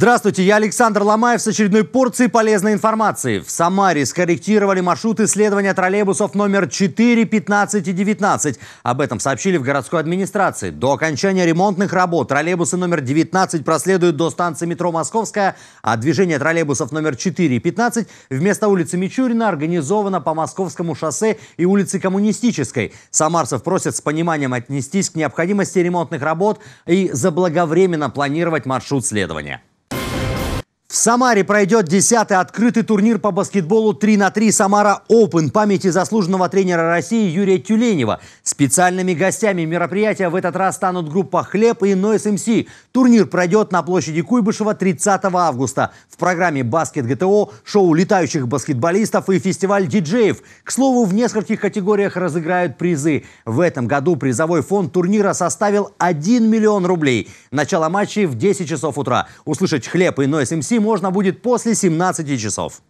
Здравствуйте, я Александр Ломаев с очередной порцией полезной информации. В Самаре скорректировали маршрут исследования троллейбусов номер 4, 15 и 19. Об этом сообщили в городской администрации. До окончания ремонтных работ троллейбусы номер 19 проследуют до станции метро Московская, а движение троллейбусов номер 4 и 15 вместо улицы Мичурина организовано по Московскому шоссе и улице Коммунистической. Самарцев просят с пониманием отнестись к необходимости ремонтных работ и заблаговременно планировать маршрут следования. В Самаре пройдет 10-й открытый турнир по баскетболу 3 на 3 «Самара Open» памяти заслуженного тренера России Юрия Тюленева. Специальными гостями мероприятия в этот раз станут группа «Хлеб» и «Нойс МС». Турнир пройдет на площади Куйбышева 30 августа. В программе «Баскет ГТО» шоу летающих баскетболистов и фестиваль диджеев. К слову, в нескольких категориях разыграют призы. В этом году призовой фонд турнира составил 1 миллион рублей. Начало матчей в 10 часов утра. Услышать «Хлеб» и «Нойс МС» можно будет после 17 часов.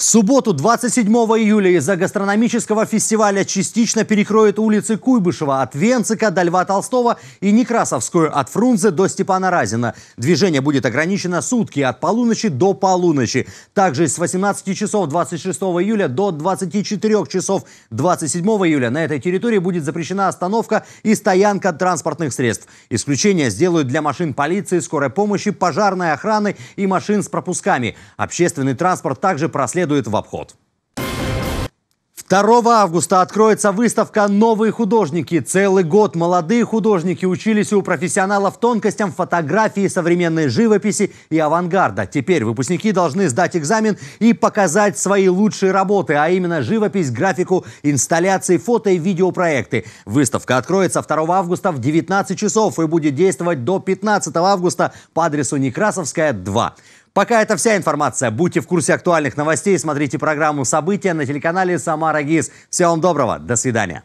В субботу, 27 июля, из-за гастрономического фестиваля частично перекроют улицы Куйбышева от Венцика до Льва Толстого и Некрасовскую от Фрунзе до Степана Разина. Движение будет ограничено сутки от полуночи до полуночи. Также с 18 часов 26 июля до 24 часов 27 июля на этой территории будет запрещена остановка и стоянка транспортных средств. Исключение сделают для машин полиции, скорой помощи, пожарной охраны и машин с пропусками. Общественный транспорт также проследует следует в обход. 2 августа откроется выставка «Новые художники». Целый год молодые художники учились у профессионалов тонкостям фотографии, современной живописи и авангарда. Теперь выпускники должны сдать экзамен и показать свои лучшие работы, а именно живопись, графику, инсталляции, фото и видеопроекты. Выставка откроется 2 августа в 19 часов и будет действовать до 15 августа по адресу Некрасовская, 2. Пока это вся информация. Будьте в курсе актуальных новостей, смотрите программу «События» на телеканале «Самара ГИС». Всего вам доброго, до свидания.